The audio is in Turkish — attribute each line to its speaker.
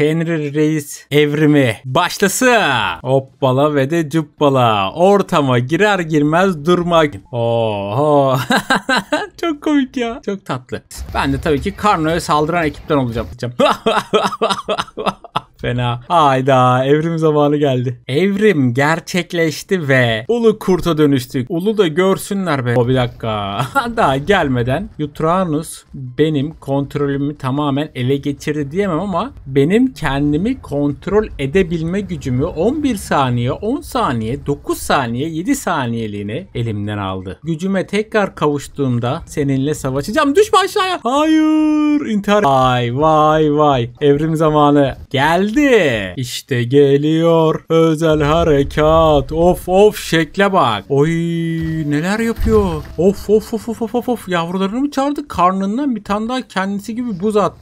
Speaker 1: Fenrir Reis evrimi başlasın. Hoppala ve de cuppala. Ortama girer girmez durmak. Oho. Çok komik ya. Çok tatlı. Ben de tabii ki Karno'ya saldıran ekipten olacağım. fena. Hayda evrim zamanı geldi. Evrim gerçekleşti ve ulu kurta dönüştük. Ulu da görsünler be. O bir dakika. Daha gelmeden Yutranus benim kontrolümü tamamen ele geçirdi diyemem ama benim kendimi kontrol edebilme gücümü 11 saniye, 10 saniye, 9 saniye, 7 saniyeliğine elimden aldı. Gücüme tekrar kavuştuğumda seninle savaşacağım. Düşme aşağıya. Hayır. İntihar. Vay vay vay. Evrim zamanı geldi girdi. İşte geliyor özel harekat. Of of şekle bak. Oy neler yapıyor. Of of of of of of. Yavrularını mı
Speaker 2: çağırdı? Karnından bir tane daha kendisi gibi buz attı.